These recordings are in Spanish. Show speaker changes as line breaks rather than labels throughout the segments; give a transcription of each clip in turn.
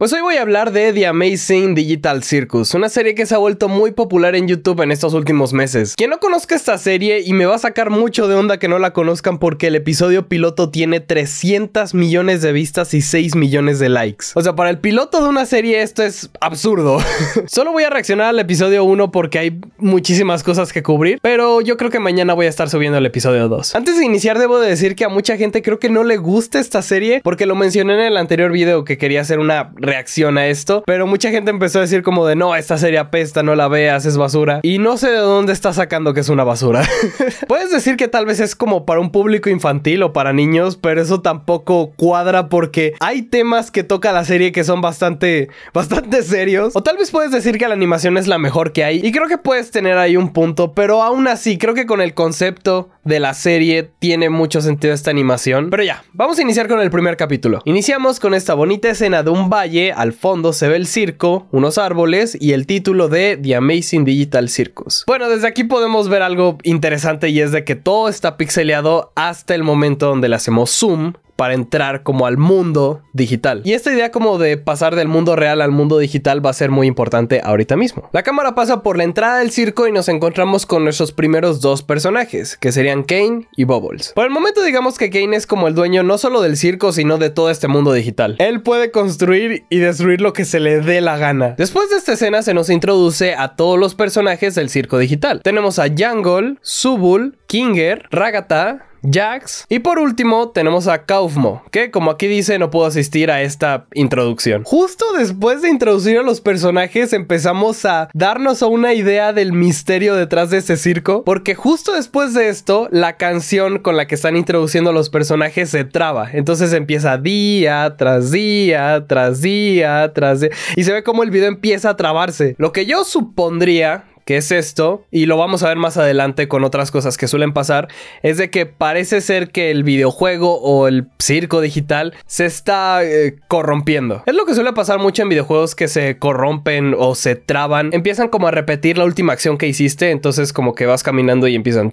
Pues hoy voy a hablar de The Amazing Digital Circus, una serie que se ha vuelto muy popular en YouTube en estos últimos meses. Quien no conozca esta serie y me va a sacar mucho de onda que no la conozcan porque el episodio piloto tiene 300 millones de vistas y 6 millones de likes. O sea, para el piloto de una serie esto es absurdo. Solo voy a reaccionar al episodio 1 porque hay muchísimas cosas que cubrir, pero yo creo que mañana voy a estar subiendo el episodio 2. Antes de iniciar debo de decir que a mucha gente creo que no le gusta esta serie porque lo mencioné en el anterior video que quería hacer una reacciona a esto. Pero mucha gente empezó a decir como de no, esta serie apesta, no la veas, es basura. Y no sé de dónde está sacando que es una basura. Puedes decir que tal vez es como para un público infantil o para niños, pero eso tampoco cuadra porque hay temas que toca la serie que son bastante, bastante serios. O tal vez puedes decir que la animación es la mejor que hay. Y creo que puedes tener ahí un punto, pero aún así creo que con el concepto de la serie tiene mucho sentido esta animación. Pero ya, vamos a iniciar con el primer capítulo. Iniciamos con esta bonita escena de un valle al fondo se ve el circo, unos árboles y el título de The Amazing Digital Circus. Bueno, desde aquí podemos ver algo interesante y es de que todo está pixeleado hasta el momento donde le hacemos zoom para entrar como al mundo digital. Y esta idea como de pasar del mundo real al mundo digital va a ser muy importante ahorita mismo. La cámara pasa por la entrada del circo y nos encontramos con nuestros primeros dos personajes, que serían Kane y Bubbles. Por el momento digamos que Kane es como el dueño no solo del circo, sino de todo este mundo digital. Él puede construir y destruir lo que se le dé la gana. Después de esta escena se nos introduce a todos los personajes del circo digital. Tenemos a Jungle, Subul, Kinger, Ragata, Jax. Y por último tenemos a Kaufmo, que como aquí dice no puedo asistir a esta introducción. Justo después de introducir a los personajes empezamos a darnos una idea del misterio detrás de ese circo, porque justo después de esto la canción con la que están introduciendo los personajes se traba. Entonces empieza día tras día, tras día, tras día. Y se ve como el video empieza a trabarse. Lo que yo supondría que es esto, y lo vamos a ver más adelante con otras cosas que suelen pasar, es de que parece ser que el videojuego o el circo digital se está eh, corrompiendo. Es lo que suele pasar mucho en videojuegos que se corrompen o se traban, empiezan como a repetir la última acción que hiciste, entonces como que vas caminando y empiezan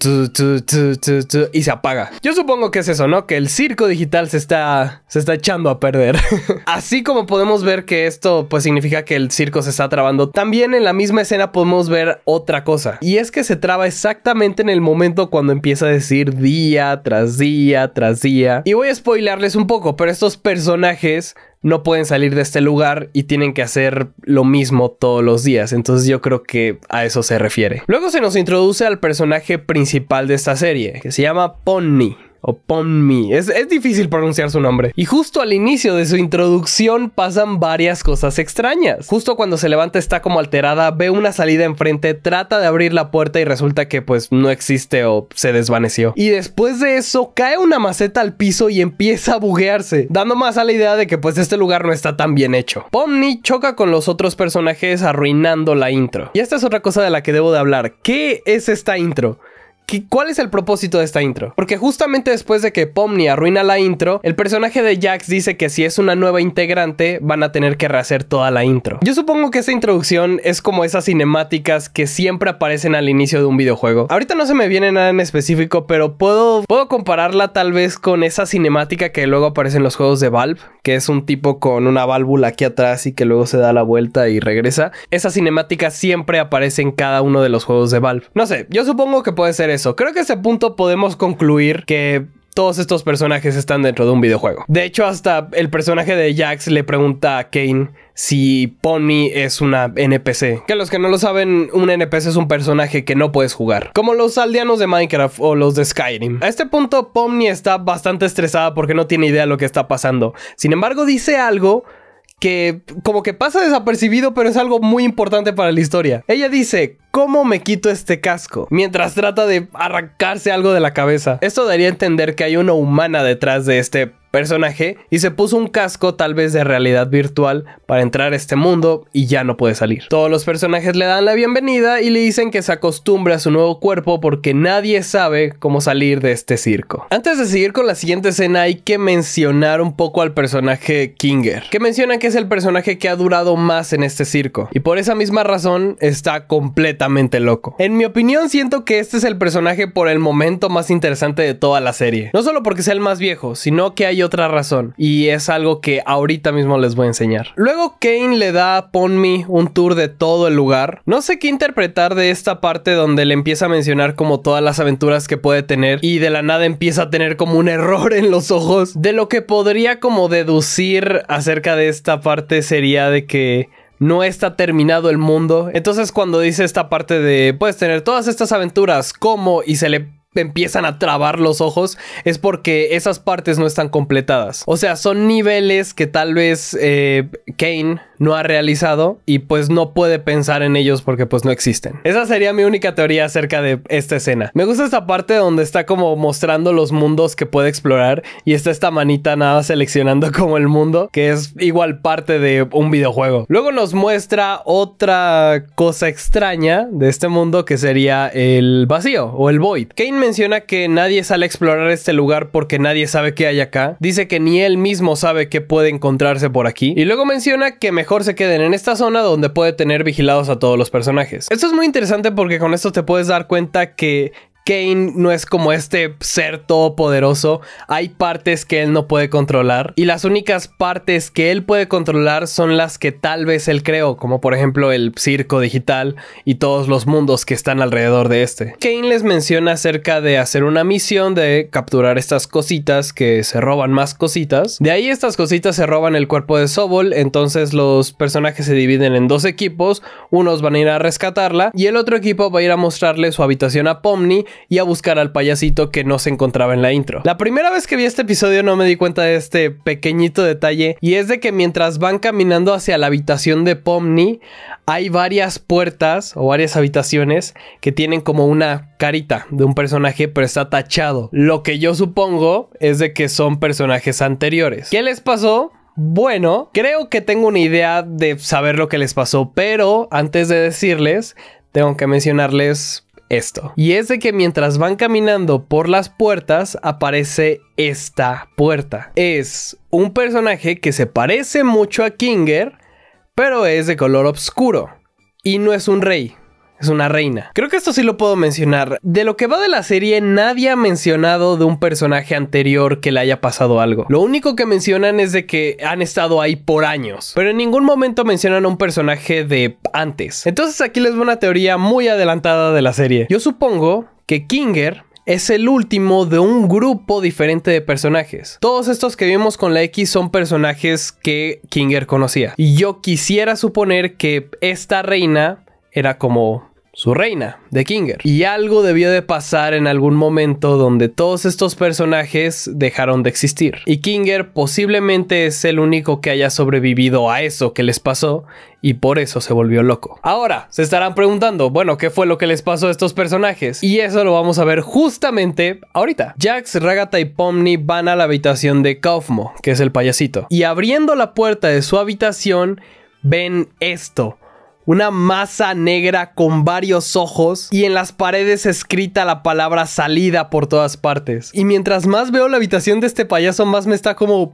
y se apaga. Yo supongo que es eso, ¿no? Que el circo digital se está, se está echando a perder. Así como podemos ver que esto pues significa que el circo se está trabando, también en la misma escena podemos ver otra cosa. Y es que se traba exactamente en el momento cuando empieza a decir día tras día tras día. Y voy a spoilarles un poco, pero estos personajes no pueden salir de este lugar y tienen que hacer lo mismo todos los días. Entonces yo creo que a eso se refiere. Luego se nos introduce al personaje principal de esta serie, que se llama Pony. O Es, es difícil pronunciar su nombre. Y justo al inicio de su introducción pasan varias cosas extrañas. Justo cuando se levanta está como alterada, ve una salida enfrente, trata de abrir la puerta y resulta que pues no existe o se desvaneció. Y después de eso cae una maceta al piso y empieza a buguearse, dando más a la idea de que pues este lugar no está tan bien hecho. Pomni choca con los otros personajes arruinando la intro. Y esta es otra cosa de la que debo de hablar. ¿Qué es esta intro? ¿Cuál es el propósito de esta intro? Porque justamente después de que Pomni arruina la intro, el personaje de Jax dice que si es una nueva integrante van a tener que rehacer toda la intro. Yo supongo que esta introducción es como esas cinemáticas que siempre aparecen al inicio de un videojuego. Ahorita no se me viene nada en específico, pero puedo, puedo compararla tal vez con esa cinemática que luego aparece en los juegos de Valve, que es un tipo con una válvula aquí atrás y que luego se da la vuelta y regresa. Esa cinemática siempre aparece en cada uno de los juegos de Valve. No sé, yo supongo que puede ser eso creo que a ese punto podemos concluir que todos estos personajes están dentro de un videojuego. De hecho, hasta el personaje de Jax le pregunta a Kane si Pony es una NPC. Que los que no lo saben, un NPC es un personaje que no puedes jugar. Como los aldeanos de Minecraft o los de Skyrim. A este punto, Pony está bastante estresada porque no tiene idea de lo que está pasando. Sin embargo, dice algo que como que pasa desapercibido, pero es algo muy importante para la historia. Ella dice, ¿Cómo me quito este casco? Mientras trata de arrancarse algo de la cabeza. Esto daría a entender que hay una humana detrás de este personaje y se puso un casco tal vez de realidad virtual para entrar a este mundo y ya no puede salir. Todos los personajes le dan la bienvenida y le dicen que se acostumbre a su nuevo cuerpo porque nadie sabe cómo salir de este circo. Antes de seguir con la siguiente escena hay que mencionar un poco al personaje Kinger, que menciona que es el personaje que ha durado más en este circo y por esa misma razón está completamente loco. En mi opinión, siento que este es el personaje por el momento más interesante de toda la serie. No solo porque sea el más viejo, sino que hay otra razón. Y es algo que ahorita mismo les voy a enseñar. Luego Kane le da a Ponmi un tour de todo el lugar. No sé qué interpretar de esta parte donde le empieza a mencionar como todas las aventuras que puede tener y de la nada empieza a tener como un error en los ojos. De lo que podría como deducir acerca de esta parte sería de que no está terminado el mundo. Entonces cuando dice esta parte de puedes tener todas estas aventuras como y se le empiezan a trabar los ojos es porque esas partes no están completadas. O sea, son niveles que tal vez eh, Kane no ha realizado y pues no puede pensar en ellos porque pues no existen. Esa sería mi única teoría acerca de esta escena. Me gusta esta parte donde está como mostrando los mundos que puede explorar y está esta manita nada seleccionando como el mundo que es igual parte de un videojuego. Luego nos muestra otra cosa extraña de este mundo que sería el vacío o el void. Kane me menciona que nadie sale a explorar este lugar porque nadie sabe qué hay acá. Dice que ni él mismo sabe qué puede encontrarse por aquí. Y luego menciona que mejor se queden en esta zona donde puede tener vigilados a todos los personajes. Esto es muy interesante porque con esto te puedes dar cuenta que Kane no es como este ser todopoderoso. Hay partes que él no puede controlar. Y las únicas partes que él puede controlar son las que tal vez él creó, como por ejemplo el circo digital y todos los mundos que están alrededor de este. Kane les menciona acerca de hacer una misión de capturar estas cositas que se roban más cositas. De ahí estas cositas se roban el cuerpo de Sobol, entonces los personajes se dividen en dos equipos, unos van a ir a rescatarla y el otro equipo va a ir a mostrarle su habitación a Pomni y a buscar al payasito que no se encontraba en la intro. La primera vez que vi este episodio no me di cuenta de este pequeñito detalle y es de que mientras van caminando hacia la habitación de Pomni hay varias puertas o varias habitaciones que tienen como una carita de un personaje pero está tachado. Lo que yo supongo es de que son personajes anteriores. ¿Qué les pasó? Bueno, creo que tengo una idea de saber lo que les pasó, pero antes de decirles, tengo que mencionarles esto. Y es de que mientras van caminando por las puertas aparece esta puerta. Es un personaje que se parece mucho a Kinger, pero es de color oscuro. Y no es un rey, es una reina. Creo que esto sí lo puedo mencionar. De lo que va de la serie, nadie ha mencionado de un personaje anterior que le haya pasado algo. Lo único que mencionan es de que han estado ahí por años, pero en ningún momento mencionan a un personaje de antes. Entonces aquí les voy una teoría muy adelantada de la serie. Yo supongo que Kinger es el último de un grupo diferente de personajes. Todos estos que vimos con la X son personajes que Kinger conocía. Y yo quisiera suponer que esta reina era como su reina de Kinger. Y algo debió de pasar en algún momento donde todos estos personajes dejaron de existir. Y Kinger posiblemente es el único que haya sobrevivido a eso que les pasó y por eso se volvió loco. Ahora, se estarán preguntando, bueno, ¿qué fue lo que les pasó a estos personajes? Y eso lo vamos a ver justamente ahorita. Jax, Ragata y Pomni van a la habitación de Kaufmo, que es el payasito. Y abriendo la puerta de su habitación, ven esto una masa negra con varios ojos y en las paredes escrita la palabra salida por todas partes. Y mientras más veo la habitación de este payaso, más me está como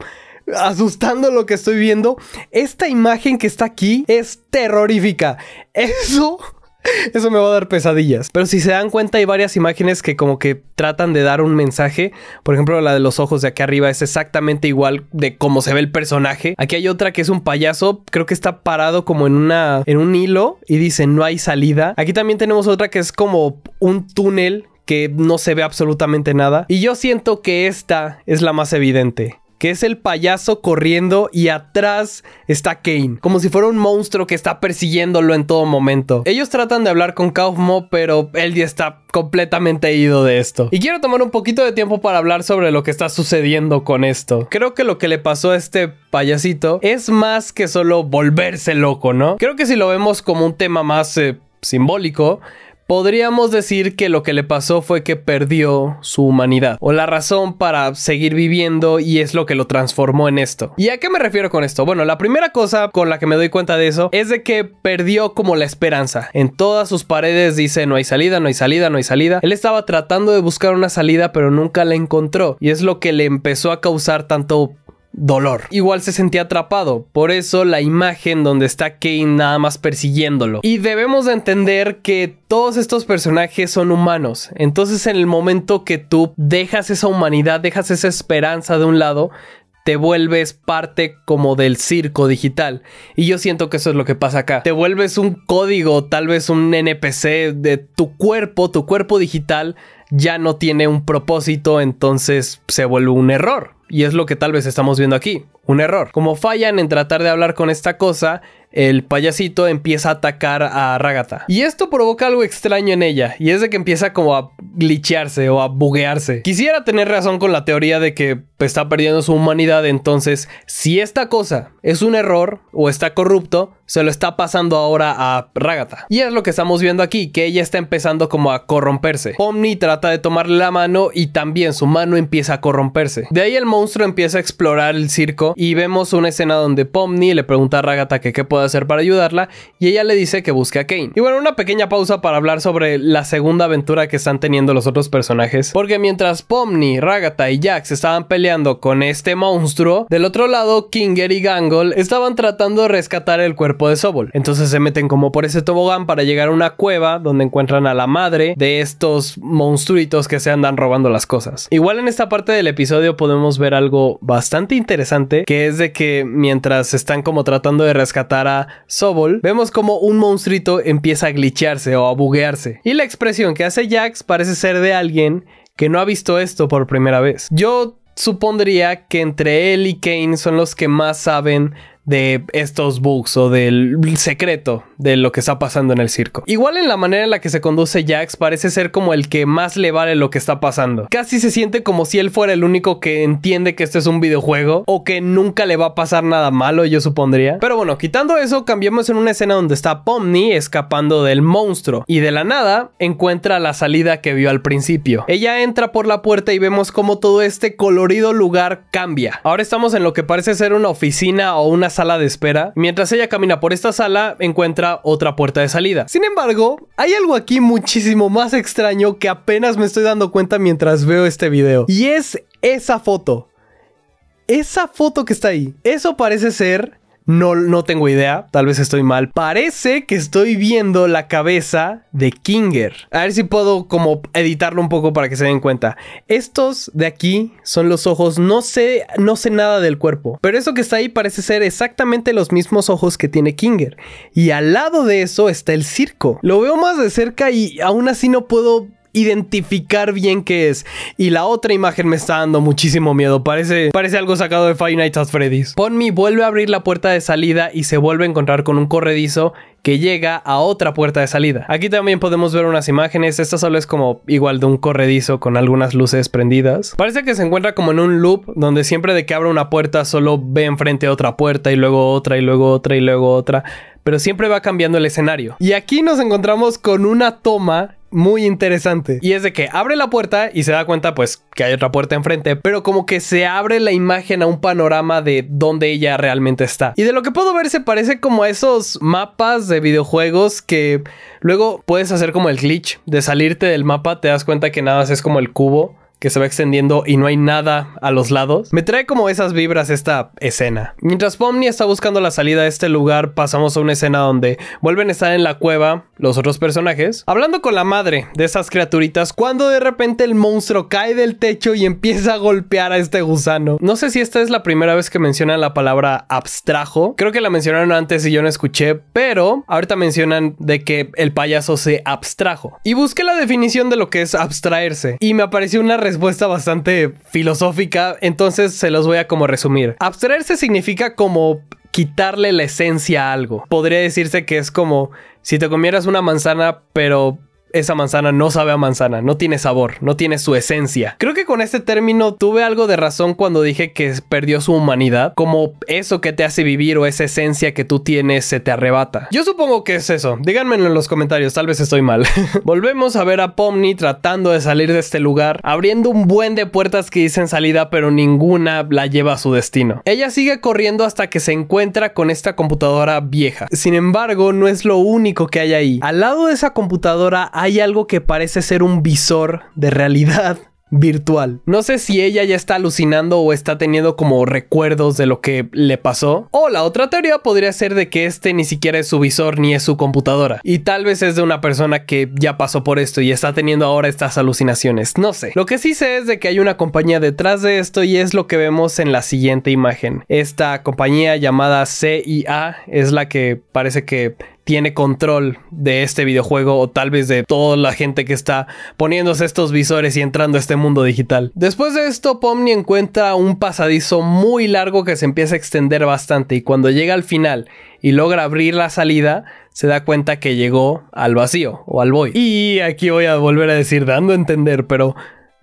asustando lo que estoy viendo. Esta imagen que está aquí es terrorífica. Eso Eso me va a dar pesadillas. Pero si se dan cuenta, hay varias imágenes que como que tratan de dar un mensaje. Por ejemplo, la de los ojos de aquí arriba es exactamente igual de cómo se ve el personaje. Aquí hay otra que es un payaso. Creo que está parado como en una. en un hilo. Y dice no hay salida. Aquí también tenemos otra que es como un túnel que no se ve absolutamente nada. Y yo siento que esta es la más evidente que es el payaso corriendo y atrás está Kane, como si fuera un monstruo que está persiguiéndolo en todo momento. Ellos tratan de hablar con Kaufmo, pero Eldi está completamente ido de esto. Y quiero tomar un poquito de tiempo para hablar sobre lo que está sucediendo con esto. Creo que lo que le pasó a este payasito es más que solo volverse loco, ¿no? Creo que si lo vemos como un tema más eh, simbólico, Podríamos decir que lo que le pasó fue que perdió su humanidad o la razón para seguir viviendo y es lo que lo transformó en esto. ¿Y a qué me refiero con esto? Bueno, la primera cosa con la que me doy cuenta de eso es de que perdió como la esperanza. En todas sus paredes dice no hay salida, no hay salida, no hay salida. Él estaba tratando de buscar una salida pero nunca la encontró y es lo que le empezó a causar tanto dolor. Igual se sentía atrapado, por eso la imagen donde está Kane nada más persiguiéndolo. Y debemos de entender que todos estos personajes son humanos, entonces en el momento que tú dejas esa humanidad, dejas esa esperanza de un lado, te vuelves parte como del circo digital. Y yo siento que eso es lo que pasa acá. Te vuelves un código, tal vez un NPC de tu cuerpo, tu cuerpo digital ya no tiene un propósito, entonces se vuelve un error. Y es lo que tal vez estamos viendo aquí, un error. Como fallan en tratar de hablar con esta cosa, el payasito empieza a atacar a Ragata. Y esto provoca algo extraño en ella, y es de que empieza como a glitchearse o a buguearse. Quisiera tener razón con la teoría de que pues, está perdiendo su humanidad, entonces si esta cosa es un error o está corrupto, se lo está pasando ahora a Ragata. Y es lo que estamos viendo aquí, que ella está empezando como a corromperse. Omni trata de tomarle la mano y también su mano empieza a corromperse. De ahí el monstruo empieza a explorar el circo y vemos una escena donde Pomni le pregunta a Ragata que qué puede hacer para ayudarla y ella le dice que busque a Kane. Y bueno, una pequeña pausa para hablar sobre la segunda aventura que están teniendo los otros personajes, porque mientras Pomni, Ragata y Jax estaban peleando con este monstruo, del otro lado Kinger y Gangol estaban tratando de rescatar el cuerpo de Sobol. Entonces se meten como por ese tobogán para llegar a una cueva donde encuentran a la madre de estos monstruitos que se andan robando las cosas. Igual en esta parte del episodio podemos ver algo bastante interesante, que es de que mientras están como tratando de rescatar a Sobol, vemos como un monstruito empieza a glitcharse o a buguearse. Y la expresión que hace Jax parece ser de alguien que no ha visto esto por primera vez. Yo supondría que entre él y Kane son los que más saben de estos bugs o del secreto de lo que está pasando en el circo. Igual en la manera en la que se conduce Jax parece ser como el que más le vale lo que está pasando. Casi se siente como si él fuera el único que entiende que esto es un videojuego o que nunca le va a pasar nada malo, yo supondría. Pero bueno, quitando eso, cambiamos en una escena donde está Pomni escapando del monstruo y de la nada encuentra la salida que vio al principio. Ella entra por la puerta y vemos como todo este colorido lugar cambia. Ahora estamos en lo que parece ser una oficina o una sala de espera. Mientras ella camina por esta sala, encuentra otra puerta de salida. Sin embargo, hay algo aquí muchísimo más extraño que apenas me estoy dando cuenta mientras veo este video. Y es esa foto. Esa foto que está ahí. Eso parece ser no, tengo idea, tal vez estoy mal. Parece que estoy viendo la cabeza de Kinger. A ver si puedo como editarlo un poco para que se den cuenta. Estos de aquí son los ojos, no sé, no sé nada del cuerpo, pero eso que está ahí parece ser exactamente los mismos ojos que tiene Kinger. Y al lado de eso está el circo. Lo veo más de cerca y aún así no puedo identificar bien qué es. Y la otra imagen me está dando muchísimo miedo. Parece, parece algo sacado de Five Nights at Freddy's. Ponmi vuelve a abrir la puerta de salida y se vuelve a encontrar con un corredizo que llega a otra puerta de salida. Aquí también podemos ver unas imágenes, esta solo es como igual de un corredizo con algunas luces prendidas. Parece que se encuentra como en un loop donde siempre de que abre una puerta solo ve enfrente a otra puerta y luego otra y luego otra y luego otra, pero siempre va cambiando el escenario. Y aquí nos encontramos con una toma muy interesante. Y es de que abre la puerta y se da cuenta pues que hay otra puerta enfrente, pero como que se abre la imagen a un panorama de donde ella realmente está. Y de lo que puedo ver se parece como a esos mapas de videojuegos que luego puedes hacer como el glitch de salirte del mapa, te das cuenta que nada más es como el cubo que se va extendiendo y no hay nada a los lados. Me trae como esas vibras esta escena. Mientras Pomni está buscando la salida de este lugar, pasamos a una escena donde vuelven a estar en la cueva los otros personajes, hablando con la madre de esas criaturitas, cuando de repente el monstruo cae del techo y empieza a golpear a este gusano. No sé si esta es la primera vez que mencionan la palabra abstrajo, creo que la mencionaron antes y yo no escuché, pero ahorita mencionan de que el payaso se abstrajo. Y busqué la definición de lo que es abstraerse y me apareció una respuesta respuesta bastante filosófica, entonces se los voy a como resumir. Abstraerse significa como quitarle la esencia a algo. Podría decirse que es como si te comieras una manzana, pero esa manzana no sabe a manzana, no tiene sabor, no tiene su esencia. Creo que con este término tuve algo de razón cuando dije que perdió su humanidad, como eso que te hace vivir o esa esencia que tú tienes se te arrebata. Yo supongo que es eso, díganmelo en los comentarios, tal vez estoy mal. Volvemos a ver a Pomni tratando de salir de este lugar, abriendo un buen de puertas que dicen salida, pero ninguna la lleva a su destino. Ella sigue corriendo hasta que se encuentra con esta computadora vieja. Sin embargo, no es lo único que hay ahí. Al lado de esa computadora hay algo que parece ser un visor de realidad virtual. No sé si ella ya está alucinando o está teniendo como recuerdos de lo que le pasó. O la otra teoría podría ser de que este ni siquiera es su visor ni es su computadora. Y tal vez es de una persona que ya pasó por esto y está teniendo ahora estas alucinaciones. No sé. Lo que sí sé es de que hay una compañía detrás de esto y es lo que vemos en la siguiente imagen. Esta compañía llamada CIA es la que parece que tiene control de este videojuego o tal vez de toda la gente que está poniéndose estos visores y entrando a este mundo digital. Después de esto, Pomni encuentra un pasadizo muy largo que se empieza a extender bastante y cuando llega al final y logra abrir la salida, se da cuenta que llegó al vacío o al void. Y aquí voy a volver a decir dando a entender, pero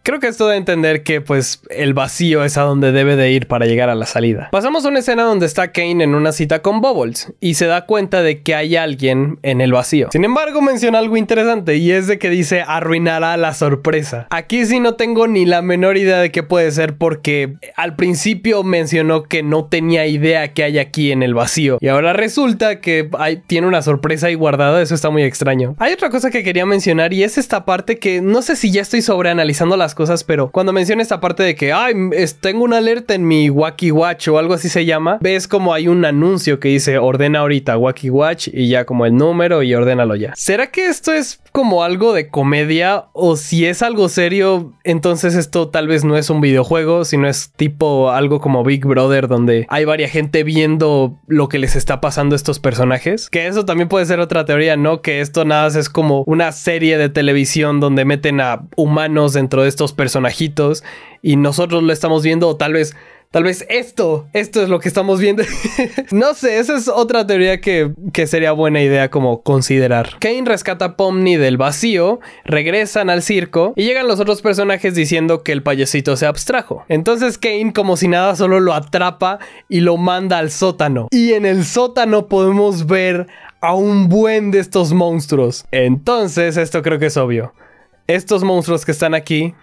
Creo que esto de entender que pues el vacío es a donde debe de ir para llegar a la salida. Pasamos a una escena donde está Kane en una cita con Bubbles y se da cuenta de que hay alguien en el vacío. Sin embargo menciona algo interesante y es de que dice arruinará la sorpresa. Aquí sí no tengo ni la menor idea de qué puede ser porque al principio mencionó que no tenía idea que hay aquí en el vacío y ahora resulta que tiene una sorpresa ahí guardada, eso está muy extraño. Hay otra cosa que quería mencionar y es esta parte que no sé si ya estoy sobreanalizando la cosas, pero cuando menciona esta parte de que, ay, tengo una alerta en mi Wacky Watch o algo así se llama, ves como hay un anuncio que dice ordena ahorita Wacky Watch y ya como el número y ordénalo ya. ¿Será que esto es como algo de comedia o si es algo serio, entonces esto tal vez no es un videojuego, sino es tipo algo como Big Brother donde hay varias gente viendo lo que les está pasando a estos personajes? Que eso también puede ser otra teoría, ¿no? Que esto nada más es como una serie de televisión donde meten a humanos dentro de estos estos personajitos y nosotros lo estamos viendo o tal vez Tal vez esto, esto es lo que estamos viendo. no sé, esa es otra teoría que, que, sería buena idea como considerar. Kane rescata a Pomni del vacío, regresan al circo y llegan los otros personajes diciendo que el payasito se abstrajo. Entonces Kane como si nada solo lo atrapa y lo manda al sótano. Y en el sótano podemos ver a un buen de estos monstruos. Entonces esto creo que es obvio. Estos monstruos que están aquí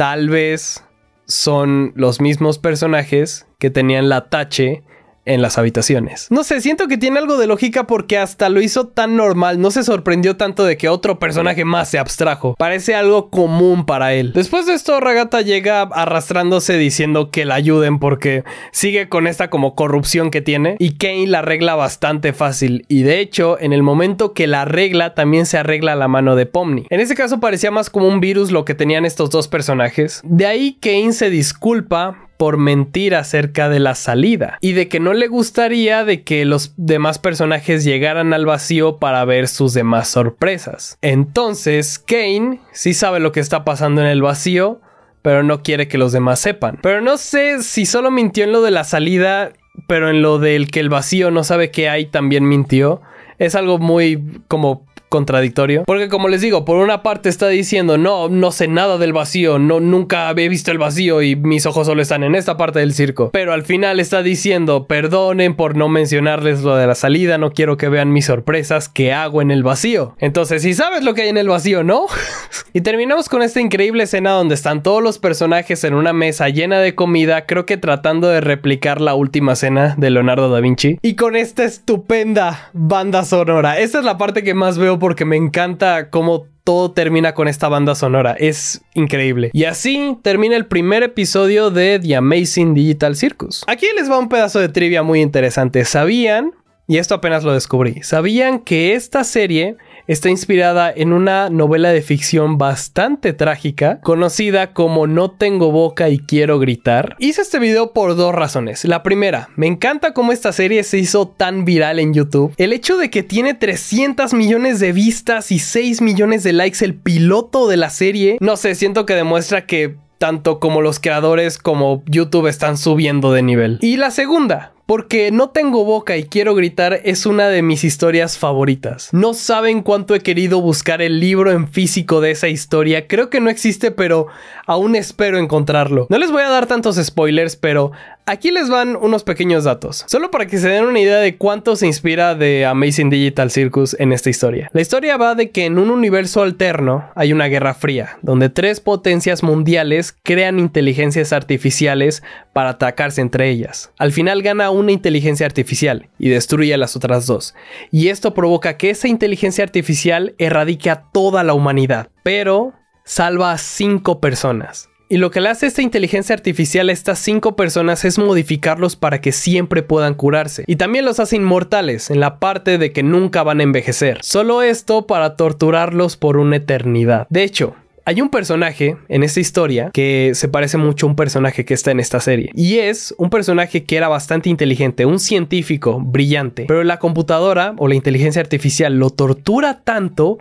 tal vez son los mismos personajes que tenían la tache en las habitaciones. No sé, siento que tiene algo de lógica porque hasta lo hizo tan normal, no se sorprendió tanto de que otro personaje más se abstrajo. Parece algo común para él. Después de esto, Ragata llega arrastrándose diciendo que la ayuden porque sigue con esta como corrupción que tiene y Kane la arregla bastante fácil y de hecho, en el momento que la arregla también se arregla la mano de Pomni. En ese caso parecía más como un virus lo que tenían estos dos personajes. De ahí Kane se disculpa por mentir acerca de la salida y de que no le gustaría de que los demás personajes llegaran al vacío para ver sus demás sorpresas. Entonces, Kane sí sabe lo que está pasando en el vacío, pero no quiere que los demás sepan. Pero no sé si solo mintió en lo de la salida, pero en lo del que el vacío no sabe qué hay también mintió. Es algo muy como contradictorio. Porque como les digo, por una parte está diciendo, no, no sé nada del vacío, no, nunca había visto el vacío y mis ojos solo están en esta parte del circo. Pero al final está diciendo, perdonen por no mencionarles lo de la salida, no quiero que vean mis sorpresas que hago en el vacío. Entonces, si sabes lo que hay en el vacío, ¿no? y terminamos con esta increíble escena donde están todos los personajes en una mesa llena de comida, creo que tratando de replicar la última cena de Leonardo da Vinci. Y con esta estupenda banda sonora. Esta es la parte que más veo porque me encanta cómo todo termina con esta banda sonora. Es increíble. Y así termina el primer episodio de The Amazing Digital Circus. Aquí les va un pedazo de trivia muy interesante. ¿Sabían? Y esto apenas lo descubrí. ¿Sabían que esta serie está inspirada en una novela de ficción bastante trágica, conocida como No tengo boca y quiero gritar. Hice este video por dos razones. La primera, me encanta cómo esta serie se hizo tan viral en YouTube. El hecho de que tiene 300 millones de vistas y 6 millones de likes el piloto de la serie, no sé, siento que demuestra que tanto como los creadores como YouTube están subiendo de nivel. Y la segunda, porque No tengo boca y quiero gritar es una de mis historias favoritas. No saben cuánto he querido buscar el libro en físico de esa historia, creo que no existe pero aún espero encontrarlo. No les voy a dar tantos spoilers, pero aquí les van unos pequeños datos, solo para que se den una idea de cuánto se inspira de Amazing Digital Circus en esta historia. La historia va de que en un universo alterno hay una guerra fría, donde tres potencias mundiales crean inteligencias artificiales para atacarse entre ellas. Al final gana un una inteligencia artificial y destruye a las otras dos. Y esto provoca que esa inteligencia artificial erradique a toda la humanidad, pero salva a cinco personas. Y lo que le hace esta inteligencia artificial a estas cinco personas es modificarlos para que siempre puedan curarse. Y también los hace inmortales, en la parte de que nunca van a envejecer. Solo esto para torturarlos por una eternidad. De hecho, hay un personaje en esta historia que se parece mucho a un personaje que está en esta serie. Y es un personaje que era bastante inteligente, un científico brillante. Pero la computadora o la inteligencia artificial lo tortura tanto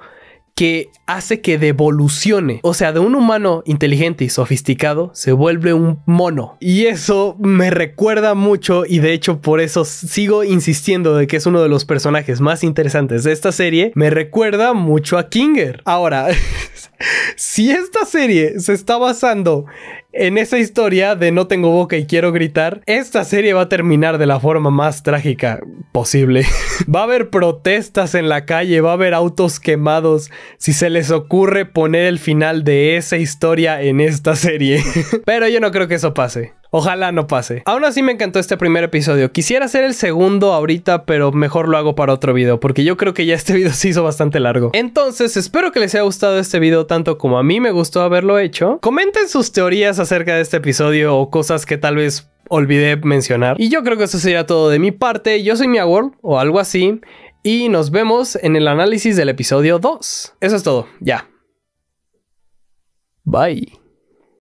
que hace que devolucione. O sea, de un humano inteligente y sofisticado se vuelve un mono. Y eso me recuerda mucho y de hecho por eso sigo insistiendo de que es uno de los personajes más interesantes de esta serie. Me recuerda mucho a Kinger. Ahora, si esta serie se está basando en esa historia de no tengo boca y quiero gritar, esta serie va a terminar de la forma más trágica posible. va a haber protestas en la calle, va a haber autos quemados si se les ocurre poner el final de esa historia en esta serie. Pero yo no creo que eso pase. Ojalá no pase. Aún así me encantó este primer episodio. Quisiera hacer el segundo ahorita, pero mejor lo hago para otro video, porque yo creo que ya este video se hizo bastante largo. Entonces, espero que les haya gustado este video tanto como a mí me gustó haberlo hecho. Comenten sus teorías acerca de este episodio o cosas que tal vez olvidé mencionar. Y yo creo que eso sería todo de mi parte. Yo soy Miagor o algo así. Y nos vemos en el análisis del episodio 2. Eso es todo, ya. Bye.